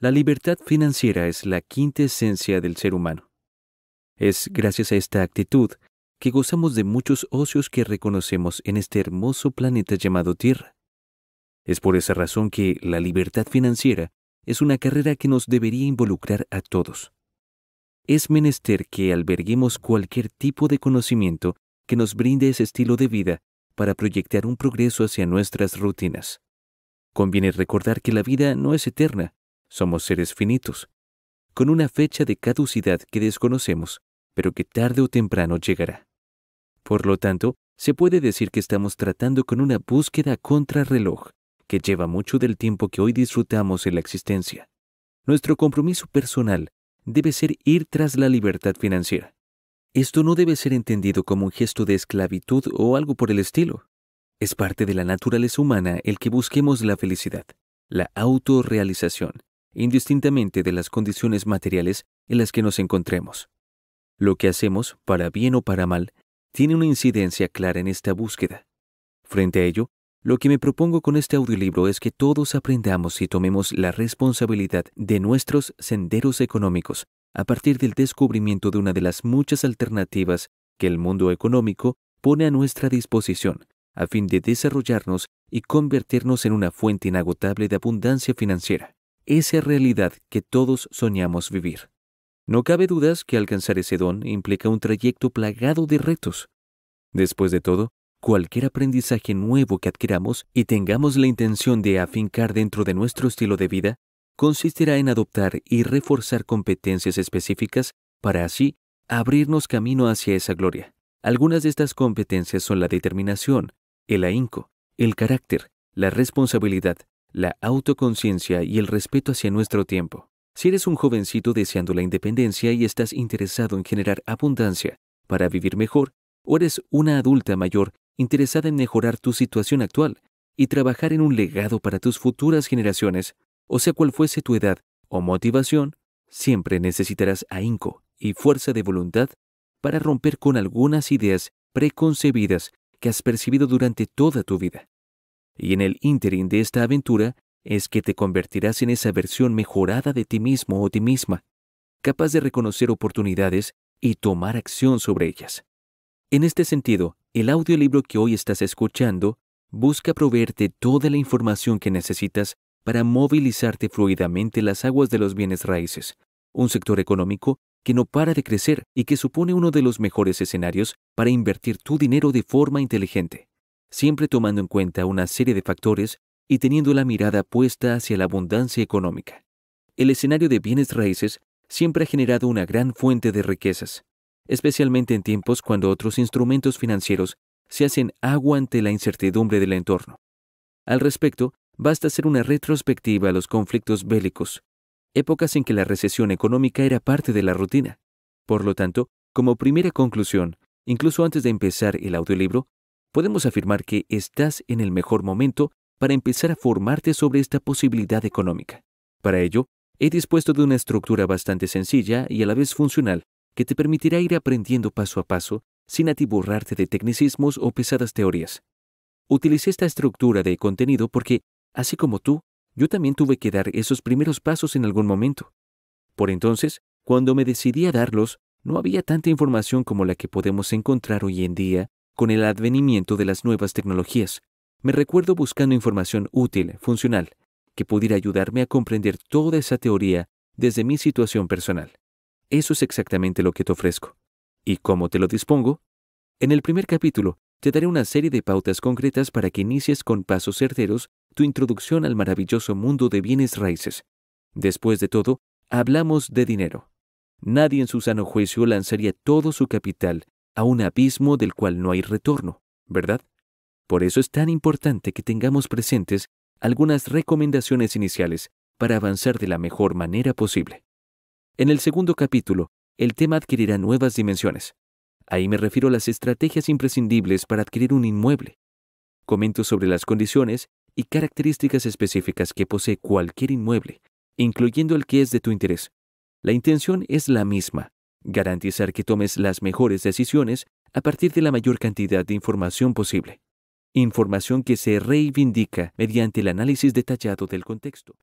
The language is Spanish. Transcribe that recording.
La libertad financiera es la quinta esencia del ser humano. Es gracias a esta actitud que gozamos de muchos ocios que reconocemos en este hermoso planeta llamado Tierra. Es por esa razón que la libertad financiera es una carrera que nos debería involucrar a todos. Es menester que alberguemos cualquier tipo de conocimiento que nos brinde ese estilo de vida para proyectar un progreso hacia nuestras rutinas. Conviene recordar que la vida no es eterna, somos seres finitos, con una fecha de caducidad que desconocemos, pero que tarde o temprano llegará. Por lo tanto, se puede decir que estamos tratando con una búsqueda contrarreloj, que lleva mucho del tiempo que hoy disfrutamos en la existencia. Nuestro compromiso personal debe ser ir tras la libertad financiera. Esto no debe ser entendido como un gesto de esclavitud o algo por el estilo. Es parte de la naturaleza humana el que busquemos la felicidad, la autorrealización, indistintamente de las condiciones materiales en las que nos encontremos. Lo que hacemos, para bien o para mal, tiene una incidencia clara en esta búsqueda. Frente a ello, lo que me propongo con este audiolibro es que todos aprendamos y tomemos la responsabilidad de nuestros senderos económicos a partir del descubrimiento de una de las muchas alternativas que el mundo económico pone a nuestra disposición a fin de desarrollarnos y convertirnos en una fuente inagotable de abundancia financiera esa realidad que todos soñamos vivir. No cabe dudas que alcanzar ese don implica un trayecto plagado de retos. Después de todo, cualquier aprendizaje nuevo que adquiramos y tengamos la intención de afincar dentro de nuestro estilo de vida, consistirá en adoptar y reforzar competencias específicas para así abrirnos camino hacia esa gloria. Algunas de estas competencias son la determinación, el ahínco, el carácter, la responsabilidad, la autoconciencia y el respeto hacia nuestro tiempo. Si eres un jovencito deseando la independencia y estás interesado en generar abundancia para vivir mejor, o eres una adulta mayor interesada en mejorar tu situación actual y trabajar en un legado para tus futuras generaciones, o sea cual fuese tu edad o motivación, siempre necesitarás ahínco y fuerza de voluntad para romper con algunas ideas preconcebidas que has percibido durante toda tu vida. Y en el ínterin de esta aventura es que te convertirás en esa versión mejorada de ti mismo o ti misma, capaz de reconocer oportunidades y tomar acción sobre ellas. En este sentido, el audiolibro que hoy estás escuchando busca proveerte toda la información que necesitas para movilizarte fluidamente las aguas de los bienes raíces, un sector económico que no para de crecer y que supone uno de los mejores escenarios para invertir tu dinero de forma inteligente siempre tomando en cuenta una serie de factores y teniendo la mirada puesta hacia la abundancia económica. El escenario de bienes raíces siempre ha generado una gran fuente de riquezas, especialmente en tiempos cuando otros instrumentos financieros se hacen agua ante la incertidumbre del entorno. Al respecto, basta hacer una retrospectiva a los conflictos bélicos, épocas en que la recesión económica era parte de la rutina. Por lo tanto, como primera conclusión, incluso antes de empezar el audiolibro, podemos afirmar que estás en el mejor momento para empezar a formarte sobre esta posibilidad económica. Para ello, he dispuesto de una estructura bastante sencilla y a la vez funcional que te permitirá ir aprendiendo paso a paso sin atiborrarte de tecnicismos o pesadas teorías. Utilicé esta estructura de contenido porque, así como tú, yo también tuve que dar esos primeros pasos en algún momento. Por entonces, cuando me decidí a darlos, no había tanta información como la que podemos encontrar hoy en día con el advenimiento de las nuevas tecnologías, me recuerdo buscando información útil, funcional, que pudiera ayudarme a comprender toda esa teoría desde mi situación personal. Eso es exactamente lo que te ofrezco. ¿Y cómo te lo dispongo? En el primer capítulo te daré una serie de pautas concretas para que inicies con pasos certeros tu introducción al maravilloso mundo de bienes raíces. Después de todo, hablamos de dinero. Nadie en su sano juicio lanzaría todo su capital a un abismo del cual no hay retorno, ¿verdad? Por eso es tan importante que tengamos presentes algunas recomendaciones iniciales para avanzar de la mejor manera posible. En el segundo capítulo, el tema adquirirá nuevas dimensiones. Ahí me refiero a las estrategias imprescindibles para adquirir un inmueble. Comento sobre las condiciones y características específicas que posee cualquier inmueble, incluyendo el que es de tu interés. La intención es la misma, garantizar que tomes las mejores decisiones a partir de la mayor cantidad de información posible. Información que se reivindica mediante el análisis detallado del contexto.